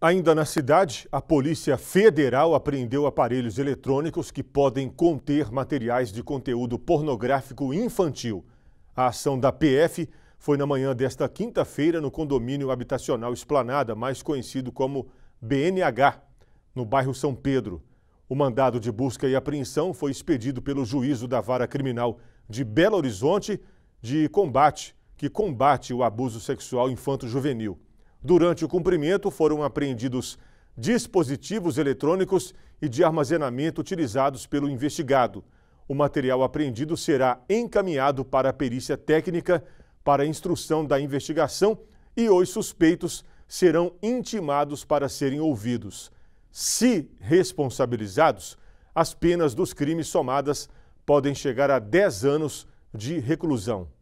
Ainda na cidade, a Polícia Federal apreendeu aparelhos eletrônicos que podem conter materiais de conteúdo pornográfico infantil. A ação da PF foi na manhã desta quinta-feira no condomínio habitacional Esplanada, mais conhecido como BNH, no bairro São Pedro. O mandado de busca e apreensão foi expedido pelo juízo da vara criminal de Belo Horizonte de combate, que combate o abuso sexual infanto-juvenil. Durante o cumprimento, foram apreendidos dispositivos eletrônicos e de armazenamento utilizados pelo investigado. O material apreendido será encaminhado para a perícia técnica para instrução da investigação e os suspeitos serão intimados para serem ouvidos. Se responsabilizados, as penas dos crimes somadas podem chegar a 10 anos de reclusão.